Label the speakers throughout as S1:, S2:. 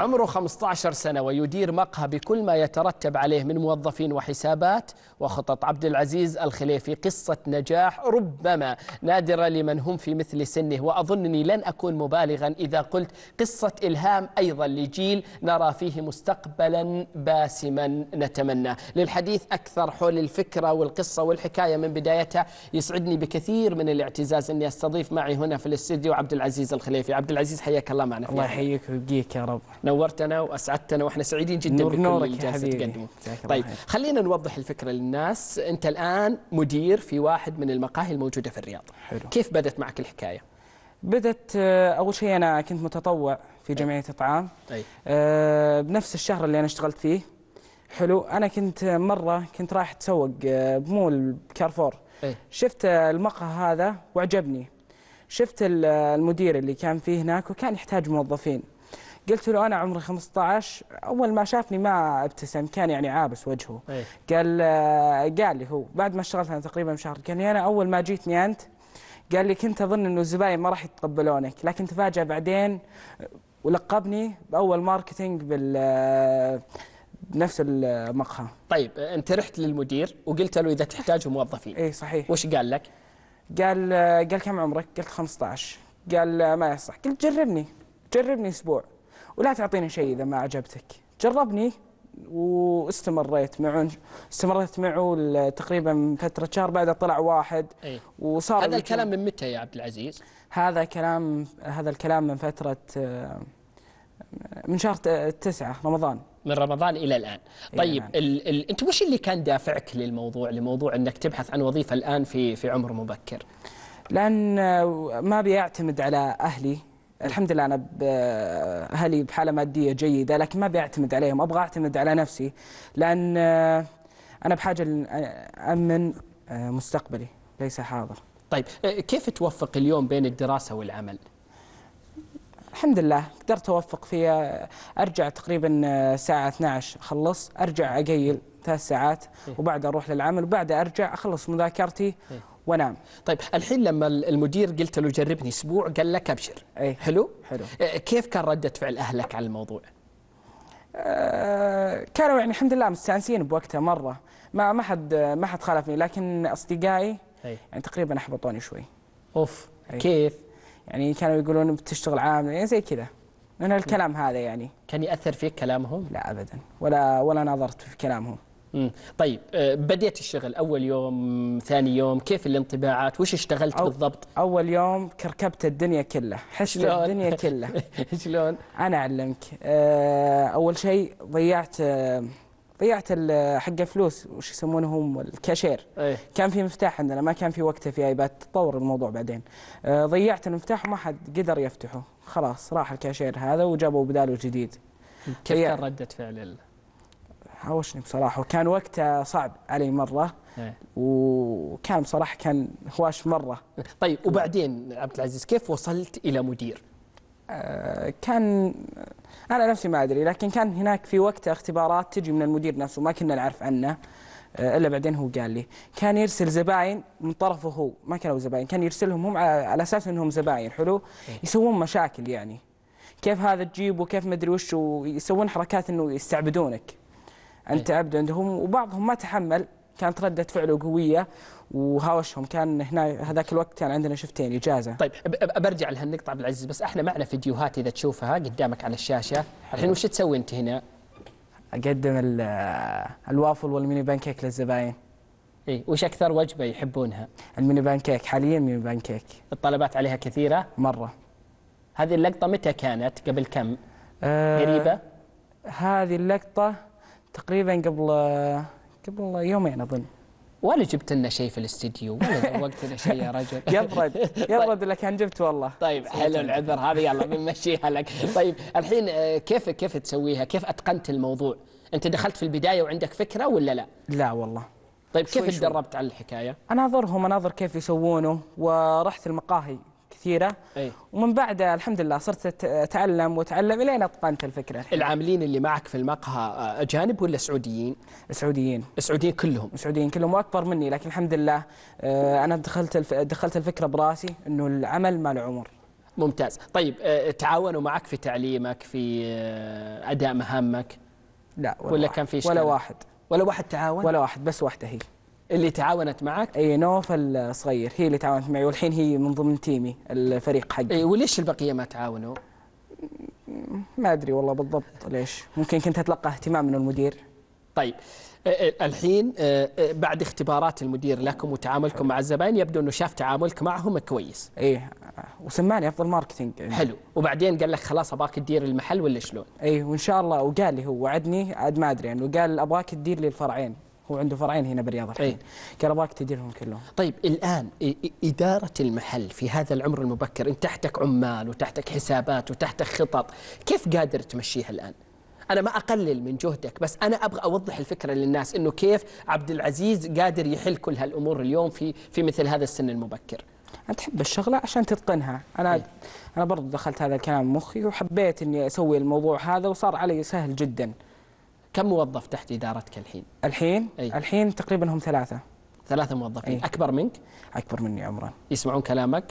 S1: عمره 15 سنة ويدير مقهى بكل ما يترتب عليه من موظفين وحسابات وخطط عبد العزيز الخليفي قصة نجاح ربما نادرة لمن هم في مثل سنه وأظنني لن أكون مبالغا إذا قلت قصة إلهام أيضا لجيل نرى فيه مستقبلا باسما نتمنى للحديث أكثر حول الفكرة والقصة والحكاية من بدايتها يسعدني بكثير من الاعتزاز أني أستضيف معي هنا في الاستديو عبد العزيز الخليفي عبد العزيز حياك الله معنا الله يحييك ويبقيك يا رب نورتنا واسعدتنا واحنا سعيدين جدا نور بكل اللي جالسه تقدمه طيب خلينا نوضح الفكره للناس انت الان مدير في واحد من المقاهي الموجوده في الرياض حلو. كيف بدت معك الحكايه بدت آه، اول شيء انا كنت متطوع في جمعيه اطعام أي. أه بنفس الشهر اللي انا اشتغلت فيه حلو انا كنت مره كنت رايح اتسوق آه، بمول كارفور أي. شفت المقهى هذا وعجبني شفت المدير اللي كان فيه هناك وكان يحتاج موظفين قلت له انا عمري 15 اول ما شافني ما ابتسم كان يعني عابس وجهه إيه. قال آه، قال لي هو بعد ما اشتغلت انا تقريبا شهر قال لي انا اول ما جيتني انت قال لي كنت اظن انه الزباين ما راح يتقبلونك لكن تفاجأ بعدين ولقبني باول ماركتينج بال آه، بنفس المقهى طيب انت رحت للمدير وقلت له اذا تحتاج موظفين اي صحيح وش قال لك قال آه، قال كم عمرك قلت 15 قال ما يصح قلت جربني جربني اسبوع ولا تعطيني شيء إذا ما عجبتك جربني واستمريت معه استمريت معه تقريبا فترة شهر بعد طلع واحد أي. وصار هذا الكلام من متى يا عبد العزيز؟ هذا كلام هذا الكلام من فترة من شهر تسعة رمضان من رمضان إلى الآن طيب يعني. أنت وش اللي كان دافعك للموضوع لموضوع أنك تبحث عن وظيفة الآن في في عمر مبكر؟ لأن ما بيعتمد على أهلي الحمد لله انا اهلي بحاله ماديه جيده لكن ما بيعتمد عليهم ابغى اعتمد على نفسي لان انا بحاجه لامن مستقبلي ليس حاضر طيب كيف توفق اليوم بين الدراسه والعمل الحمد لله قدرت اوفق فيها ارجع تقريبا الساعه 12 اخلص ارجع اقيل ثلاث ساعات إيه. وبعد اروح للعمل وبعد ارجع اخلص مذاكرتي إيه. ونعم طيب الحين لما المدير قلت له جربني اسبوع قال لك ابشر أيه. حلو حلو كيف كان رده فعل اهلك على الموضوع أه كانوا يعني الحمد لله مستانسين بوقتها مره ما ما حد ما حد خالفني لكن اصدقائي أيه. يعني تقريبا احبطوني شوي اوف أيه. كيف يعني كانوا يقولون بتشتغل عامل يعني زي كذا من الكلام هذا يعني كان ياثر فيك كلامهم لا ابدا ولا ولا نظرت في كلامهم طيب آه، بديت الشغل اول يوم ثاني يوم كيف الانطباعات وش اشتغلت أو بالضبط اول يوم كركبت الدنيا كلها حشت الدنيا كلها شلون انا اعلمك آه، اول شيء ضيعت آه، ضيعت حق فلوس وش يسمونهم الكاشير أيه. كان في مفتاح عندنا ما كان في وقته في ايباد تطور الموضوع بعدين ضيعت المفتاح وما حد قدر يفتحه خلاص راح الكاشير هذا وجابوا بداله جديد كيف كان رده فعل هاوشني بصراحة وكان وقتها صعب علي مرة إيه. وكان بصراحة كان هواش مرة طيب وبعدين عبد العزيز كيف وصلت إلى مدير؟ آه، كان أنا نفسي ما أدري لكن كان هناك في وقت اختبارات تجي من المدير نفسه ما كنا نعرف عنه آه، الا بعدين هو قال لي كان يرسل زباين من طرفه هو ما كانوا زباين كان يرسلهم هم على اساس انهم زباين حلو إيه. يسوون مشاكل يعني كيف هذا تجيبه ما مدري وش ويسوون حركات انه يستعبدونك ان تعبد إيه. عندهم وبعضهم ما تحمل كانت ردة فعله قوية وهاوشهم كان هنا هذاك الوقت كان عندنا شفتين إجازة طيب برجع لهالنقطة عبد العزيز بس احنا معنا فيديوهات إذا تشوفها قدامك على الشاشة الحين وش تسوي أنت هنا؟ أقدم الوافل والميني بانكيك للزباين اي وش اكثر وجبه يحبونها؟ الميني بانكيك حاليا ميني بانكيك الطلبات عليها كثيره؟ مره هذه اللقطه متى كانت؟ قبل كم؟ أه قريبه؟ هذه اللقطه تقريبا قبل قبل يومين اظن ولا جبت لنا شيء في الاستديو ولا ذوقت لنا شيء يا رجل يبرد يبرد لك كان جبت والله طيب حلو العذر هذا يلا بنمشيها لك طيب الحين آه، كيف كيف تسويها كيف اتقنت الموضوع انت دخلت في البدايه وعندك فكره ولا لا لا والله طيب كيف تدربت على الحكايه؟ اناظرهم اناظر كيف يسوونه ورحت المقاهي كثيره أي. ومن بعدها الحمد لله صرت اتعلم واتعلم الين اتقنت الفكره الحين. العاملين اللي معك في المقهى آه، اجانب ولا سعوديين؟ سعوديين سعوديين كلهم سعوديين كلهم واكبر مني لكن الحمد لله آه، انا دخلت دخلت الفكره براسي انه العمل ما له عمر ممتاز طيب آه، تعاونوا معك في تعليمك في اداء مهامك لا ولا, ولا واحد. كان في ولا واحد ولا واحد تعاون ولا واحد بس واحده هي اللي تعاونت معك اي نوف الصغير هي اللي تعاونت معي والحين هي من ضمن تيمي الفريق حقي اي وليش البقيه ما تعاونوا ما ادري والله بالضبط ليش ممكن كنت اتلقى اهتمام من المدير طيب إيه، إيه، الحين إيه، بعد اختبارات المدير لكم وتعاملكم مع الزبائن يبدو انه شاف تعاملك معهم كويس ايه وسماني افضل ماركتينج حلو وبعدين قال لك خلاص ابغاك تدير المحل ولا شلون ايه وان شاء الله وقال لي هو وعدني عاد ما ادري يعني وقال ابغاك تدير لي الفرعين هو عنده فرعين هنا بالرياض الحين طيب. كرباك تديرهم كلهم طيب الآن إدارة المحل في هذا العمر المبكر أنت تحتك عمال وتحتك حسابات وتحتك خطط كيف قادر تمشيها الآن؟ انا ما اقلل من جهدك بس انا ابغى اوضح الفكره للناس انه كيف عبد العزيز قادر يحل كل هالامور اليوم في في مثل هذا السن المبكر أنا تحب الشغلة عشان تتقنها أنا إيه؟ أنا برضو دخلت هذا الكلام مخي وحبيت إني أسوي الموضوع هذا وصار علي سهل جدا كم موظف تحت ادارتك الحين؟ الحين؟ أي. الحين تقريبا هم ثلاثه ثلاثه موظفين أي. اكبر منك؟ اكبر مني عمرا يسمعون كلامك؟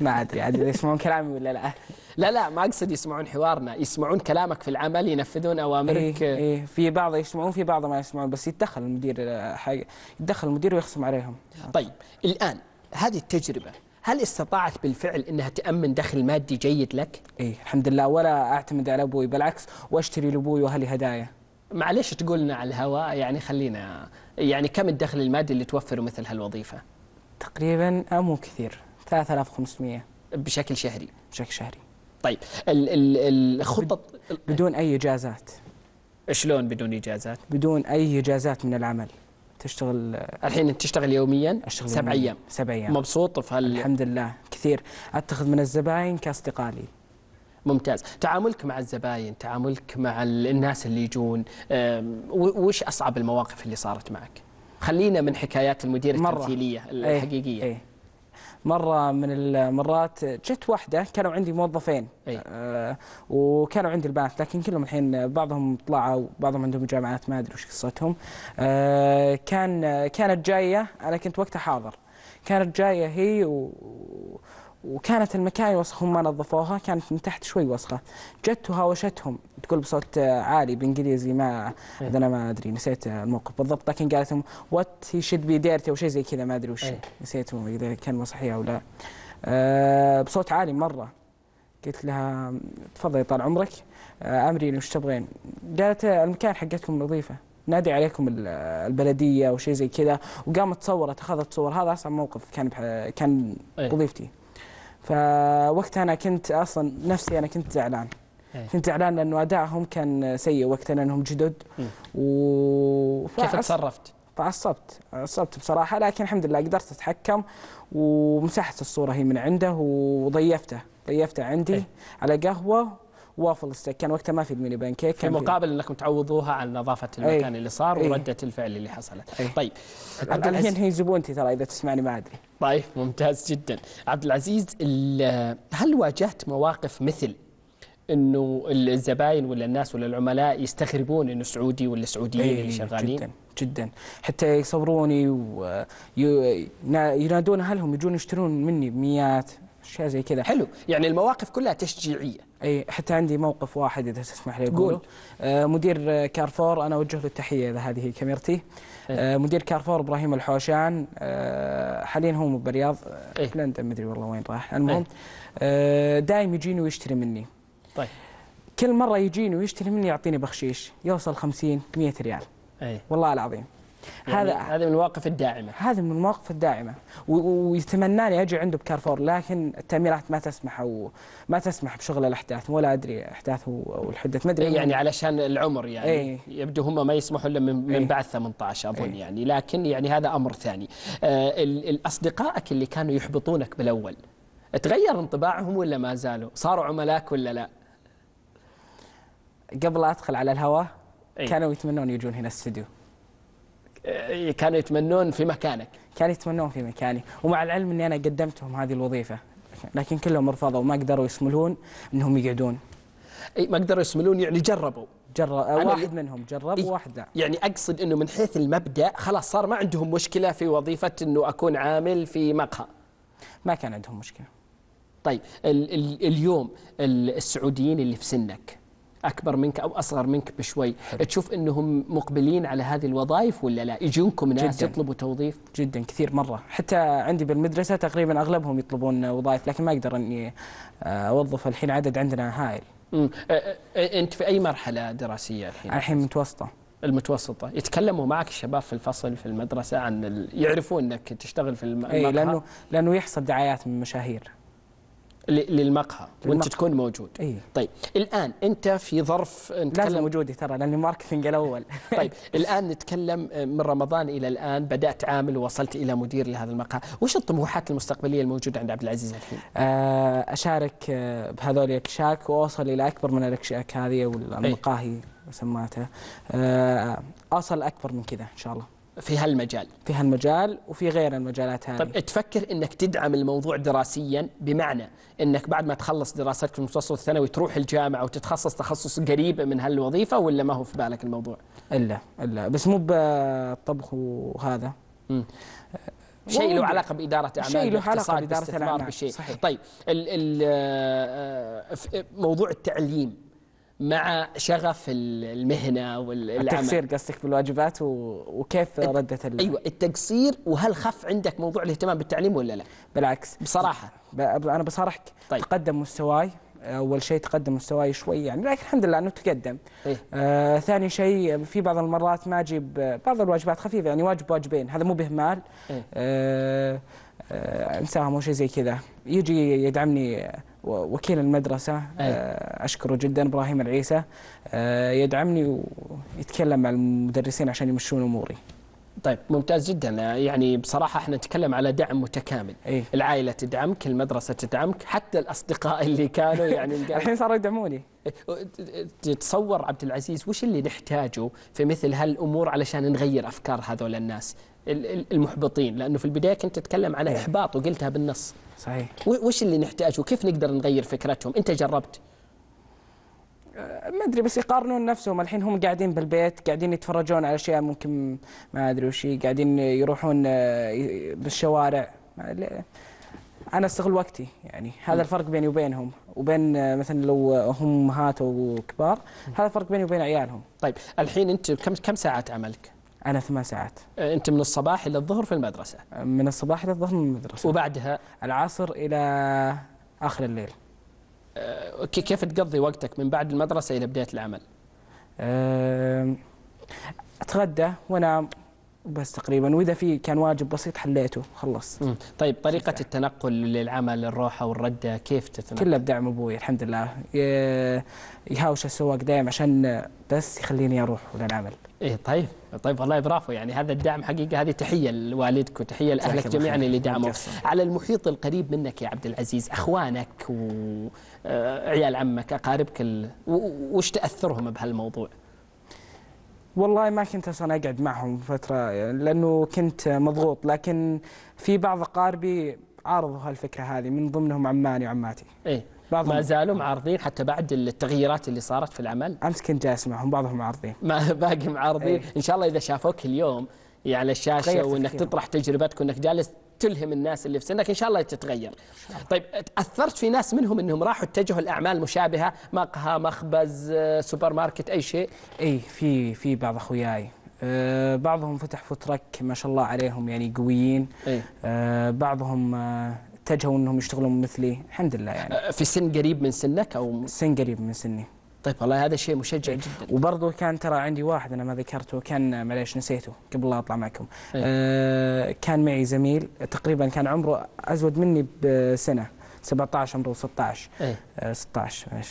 S1: ما ادري عاد يسمعون كلامي ولا لا لا لا ما اقصد يسمعون حوارنا يسمعون كلامك في العمل ينفذون اوامرك اي أي؟ في بعض يسمعون في بعض ما يسمعون بس يتدخل المدير آه، حاجه يتدخل المدير ويخصم عليهم طيب الان هذه التجربه هل استطاعت بالفعل انها تامن دخل مادي جيد لك؟ اي الحمد لله ولا اعتمد على ابوي بالعكس واشتري لابوي واهلي هدايا معلش تقول لنا على الهواء يعني خلينا يعني كم الدخل المادي اللي توفره مثل هالوظيفه؟ تقريبا آه، مو كثير 3500 بشكل شهري بشكل شهري طيب ال ال الخطط بدون اي اجازات شلون بدون اجازات؟ بدون اي اجازات من العمل تشتغل آه، الحين انت تشتغل يوميا؟ اشتغل سبع ايام سبع ايام مبسوط في هال... الحمد لله كثير اتخذ من الزباين كاصدقاء لي ممتاز تعاملك مع الزباين تعاملك مع الناس اللي يجون وش أصعب المواقف اللي صارت معك خلينا من حكايات المدير التمثيلية إيه، الحقيقية أيه. أيه. مرة من المرات جت واحدة كانوا عندي موظفين أي. آه وكانوا عندي البنات لكن كلهم الحين بعضهم طلعوا بعضهم عندهم جامعات ما أدري وش قصتهم آه كان كانت جاية أنا كنت وقتها حاضر كانت جاية هي و وكانت المكاين وسخهم ما نظفوها كانت من تحت شوي وسخه جت وهاوشتهم تقول بصوت عالي بالانجليزي ما انا إيه. ما ادري نسيت الموقف بالضبط لكن قالت لهم وات هي شد بي ديرتي او شيء زي كذا ما ادري وش إيه. نسيت اذا كان صحيح او لا أه بصوت عالي مره قلت لها تفضلي طال عمرك آه، امري وش تبغين قالت المكان حقتكم نظيفه نادي عليكم البلديه او شيء زي كذا وقامت تصورت اخذت صور هذا اصعب موقف كان كان إيه. وظيفتي فوقتها انا كنت اصلا نفسي انا كنت زعلان إيه. كنت زعلان لانه ادائهم كان سيء وقتها لانهم جدد و كيف تصرفت؟ فعصبت عصبت بصراحه لكن الحمد لله قدرت اتحكم ومسحت الصوره هي من عنده وضيفته ضيفته عندي إيه. على قهوه وافل ستيك كان وقتها ما في الميني بانكيك في مقابل انكم تعوضوها عن نظافه إيه. المكان أي. اللي صار إيه. ورده الفعل اللي حصلت أي. طيب عبد الحين هي زبونتي ترى اذا تسمعني ما ادري طيب ممتاز جدا عبد العزيز هل واجهت مواقف مثل انه الزباين ولا الناس ولا العملاء يستغربون انه سعودي ولا سعوديين اللي إيه، شغالين جدا جدا حتى يصوروني وينادون اهلهم يجون يشترون مني بميات اشياء زي كذا حلو يعني المواقف كلها تشجيعيه اي حتى عندي موقف واحد اذا تسمح لي اقول آه مدير كارفور انا اوجه له التحيه اذا هذه كاميرتي آه مدير كارفور ابراهيم الحوشان آه حاليا هو بالرياض إيه؟ في لندن مدري والله وين راح المهم آه دايم يجيني ويشتري مني طيب كل مره يجيني ويشتري مني يعطيني بخشيش يوصل 50 100 ريال أي. والله العظيم يعني هذا من المواقف الداعمه هذا من المواقف الداعمه ويتمناني اجي عنده بكارفور لكن التاميرات ما تسمح او ما تسمح بشغل الاحداث ولا ادري احداث والحدث ما ادري إيه، يعني علشان العمر يعني ايه يبدو هم ما يسمحوا الا من, ايه من بعد 18 اظن ايه يعني لكن يعني هذا امر ثاني آه اصدقائك اللي كانوا يحبطونك بالاول تغير انطباعهم ولا ما زالوا صاروا عملاك ولا لا قبل ادخل على الهواء ايه كانوا يتمنون يجون هنا استديو إيه، كانوا يتمنون في مكانك كانوا يتمنون في مكاني ومع العلم اني انا قدمتهم هذه الوظيفه لكن كلهم رفضوا ما قدروا يسملون انهم يقعدون اي ما قدروا يسملون يعني جربوا جرب واحد منهم جرب إيه وواحد لا يعني اقصد انه من حيث المبدا خلاص صار ما عندهم مشكله في وظيفه انه اكون عامل في مقهى ما كان عندهم مشكله طيب ال ال اليوم السعوديين اللي في سنك اكبر منك او اصغر منك بشوي حلو. تشوف انهم مقبلين على هذه الوظائف ولا لا يجونكم ناس جداً. يطلبوا توظيف جدا كثير مره حتى عندي بالمدرسه تقريبا اغلبهم يطلبون وظائف لكن ما اقدر اني آه، اوظف الحين عدد عندنا هائل انت في اي مرحله دراسيه الحين الحين متوسطه المتوسطه يتكلموا معك الشباب في الفصل في المدرسه عن ال... يعرفون انك تشتغل في المرحله إيه، لانه لانه يحصل دعايات من مشاهير للمقهى وانت تكون موجود أيه؟ طيب الان انت في ظرف آه، نتكلم لازم وجودي ترى لاني ماركتنج الاول طيب الان نتكلم آه، من رمضان الى الان بدات عامل ووصلت الى مدير لهذا المقهى وش الطموحات المستقبليه الموجوده عند عبد العزيز الحين آه، اشارك بهذول الاكشاك واوصل الى اكبر من الاكشاك هذه والمقاهي أيه؟ سماته اصل اكبر من كذا ان شاء الله في هالمجال في هالمجال وفي غير المجالات هذه طيب تفكر انك تدعم الموضوع دراسيا بمعنى انك بعد ما تخلص دراستك في المتوسط الثانوي تروح الجامعه وتتخصص تخصص قريب من هالوظيفه ولا ما هو في بالك الموضوع؟ الا الا بس مو بالطبخ وهذا أه، شيء له علاقه باداره اعمال شيء له علاقه باداره الاعمال بشيء صحيح. طيب الـ الـ آه، آه، موضوع التعليم مع شغف المهنه والعمل التقصير قصدك في الواجبات وكيف رده ال... ايوه التقصير وهل خف عندك موضوع الاهتمام بالتعليم ولا لا؟ بالعكس بصراحه ب... انا بصارحك طيب. تقدم مستواي اول شيء تقدم مستواي شوي يعني لكن الحمد لله انه تقدم إيه؟ آه ثاني شيء في بعض المرات ما اجيب بعض الواجبات خفيفه يعني واجب واجبين هذا مو بهمال إيه؟ آه آه انساهم او شيء زي كذا يجي يدعمني وكيل المدرسة آه، أشكره جدا إبراهيم العيسى آه، يدعمني ويتكلم مع المدرسين عشان يمشون أموري طيب ممتاز جدا يعني بصراحة احنا نتكلم على دعم متكامل أي. العائلة تدعمك المدرسة تدعمك حتى الأصدقاء اللي كانوا يعني الحين صاروا يدعموني تتصور عبد العزيز وش اللي نحتاجه في مثل هالأمور علشان نغير أفكار هذول الناس المحبطين لانه في البدايه كنت تتكلم عن إيه. احباط وقلتها بالنص صحيح وش اللي نحتاجه وكيف نقدر نغير فكرتهم انت جربت أه، ما ادري بس يقارنون نفسهم الحين هم قاعدين بالبيت قاعدين يتفرجون على اشياء ممكن ما ادري وش قاعدين يروحون أه، بالشوارع انا استغل وقتي يعني هذا الفرق بيني وبينهم وبين أه، مثلا لو هم امهات وكبار هذا الفرق بيني وبين عيالهم طيب الحين انت كم كم ساعات عملك على ثمان ساعات آه، أنت من الصباح إلى الظهر في المدرسة آه، من الصباح إلى الظهر من المدرسة وبعدها العصر إلى آخر الليل أه كيف تقضي وقتك من بعد المدرسة إلى بداية العمل أه أتغدى وأنام بس تقريبا واذا في كان واجب بسيط حليته خلصت طيب طريقه شفت. التنقل للعمل الروحه والرده كيف تتنقل كله بدعم ابوي الحمد لله يهاوش السواق دايم عشان بس يخليني اروح للعمل ايه طيب طيب والله برافو يعني هذا الدعم حقيقه هذه تحيه لوالدك وتحيه لاهلك جميعا اللي دعموا على المحيط القريب منك يا عبد العزيز اخوانك وعيال آه، عمك اقاربك ال... وش تاثرهم بهالموضوع والله ما كنت اصلا اقعد معهم فتره لانه كنت مضغوط لكن في بعض اقاربي عارضوا هالفكره هذه من ضمنهم عماني وعماتي. ايه بعضهم ما زالوا معارضين حتى بعد التغييرات اللي صارت في العمل؟ امس كنت جالس معهم بعضهم معارضين. ما باقي معارضين، ايه؟ ان شاء الله اذا شافوك اليوم يعني على الشاشه وانك تطرح تجربتك وانك جالس تلهم الناس اللي في سنك إن شاء الله تتغير طيب أثرت في ناس منهم أنهم راحوا اتجهوا الأعمال المشابهة مقهى مخبز آه، سوبر ماركت أي شيء أي في في بعض أخوياي آه، بعضهم فتح فترك ما شاء الله عليهم يعني قويين إيه. آه، بعضهم اتجهوا انهم يشتغلون مثلي الحمد لله يعني في سن قريب من سنك او سن قريب من سني طيب والله هذا شيء مشجع إيه. جدا وبرضه كان ترى عندي واحد انا ما ذكرته كان معليش نسيته قبل لا اطلع معكم أيه. آه كان معي زميل تقريبا كان عمره ازود مني بسنه 17 عمره 16 أيه. آه 16 معليش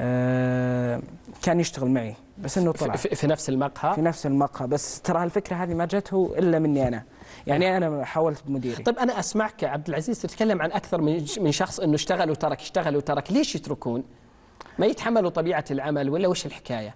S1: آه، كان يشتغل معي بس انه طلع في, في نفس المقهى في نفس المقهى بس ترى الفكره هذه ما جته الا مني انا يعني إيه. انا حاولت بمديري طيب انا اسمعك عبد العزيز تتكلم عن اكثر من شخص انه اشتغل وترك اشتغل وترك ليش يتركون ما يتحملوا طبيعة العمل ولا وش الحكاية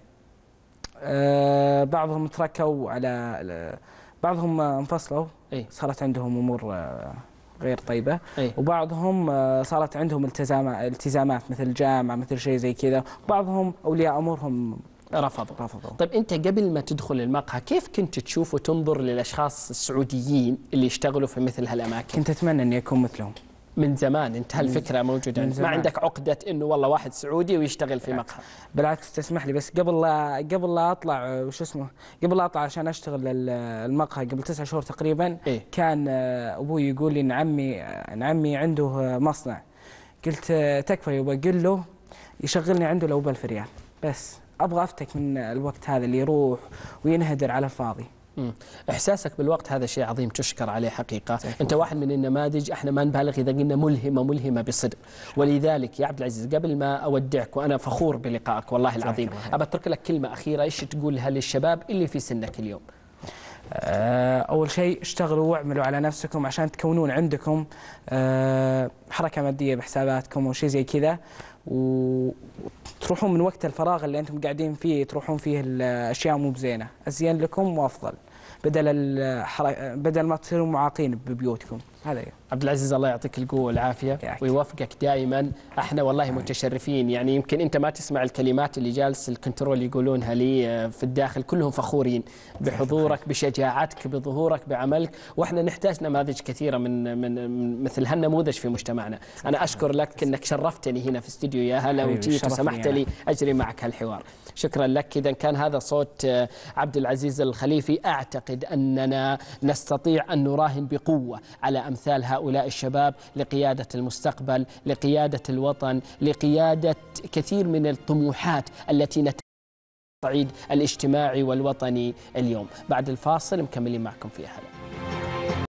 S1: آه، بعضهم تركوا على بعضهم انفصلوا صارت عندهم أمور آه، غير طيبة وبعضهم آه، صارت عندهم التزامات مثل جامعة مثل شيء زي كذا بعضهم أولياء أمورهم رفضوا رفضوا طيب انت قبل ما تدخل المقهى كيف كنت تشوف وتنظر للاشخاص السعوديين اللي يشتغلوا في مثل هالاماكن؟ كنت اتمنى اني اكون مثلهم من زمان انت هالفكره موجوده من زمان. ما عندك عقده انه والله واحد سعودي ويشتغل في مقهى بالعكس تسمح لي بس قبل لا قبل لا اطلع وش اسمه قبل لا اطلع عشان اشتغل المقهى قبل تسعة شهور تقريبا إيه؟ كان آه، ابوي يقول لي ان عمي آه، ان عمي عنده آه، مصنع قلت تكفى يبا قل له يشغلني عنده لو ب 1000 ريال بس ابغى افتك من الوقت هذا اللي يروح وينهدر على الفاضي احساسك بالوقت هذا شيء عظيم تشكر عليه حقيقه صحيح. انت واحد من النماذج احنا ما نبالغ اذا قلنا ملهمه ملهمه بصدق ولذلك يا عبد العزيز قبل ما اودعك وانا فخور بلقائك والله العظيم ابى اترك لك كلمه اخيره ايش تقولها للشباب اللي في سنك اليوم آه، أول شيء اشتغلوا واعملوا على نفسكم عشان تكونون عندكم آه، حركة مادية بحساباتكم وشيء زي كذا وتروحون من وقت الفراغ اللي انتم قاعدين فيه تروحون فيه الاشياء مو بزينه ازين لكم وافضل بدل بدل ما تصيرون معاقين ببيوتكم علي يعني. عبد العزيز الله يعطيك القوه والعافيه ويوفقك دائما احنا والله عليك. متشرفين يعني يمكن انت ما تسمع الكلمات اللي جالس الكنترول يقولونها لي آه، في الداخل كلهم فخورين بحضورك بشجاعتك بظهورك بعملك واحنا نحتاج نماذج كثيره من من مثل هالنموذج في مجتمعنا انا اشكر لك انك شرفتني هنا في استديو يا هلا وجيت وسمحت لي اجري معك هالحوار شكرا لك اذا كان هذا صوت آه، عبد العزيز الخليفي اعتقد اننا نستطيع ان نراهن بقوه على أمثال هؤلاء الشباب لقيادة المستقبل لقيادة الوطن لقيادة كثير من الطموحات التي نت الصعيد الاجتماعي والوطني اليوم بعد الفاصل مكملين معكم في أهلاً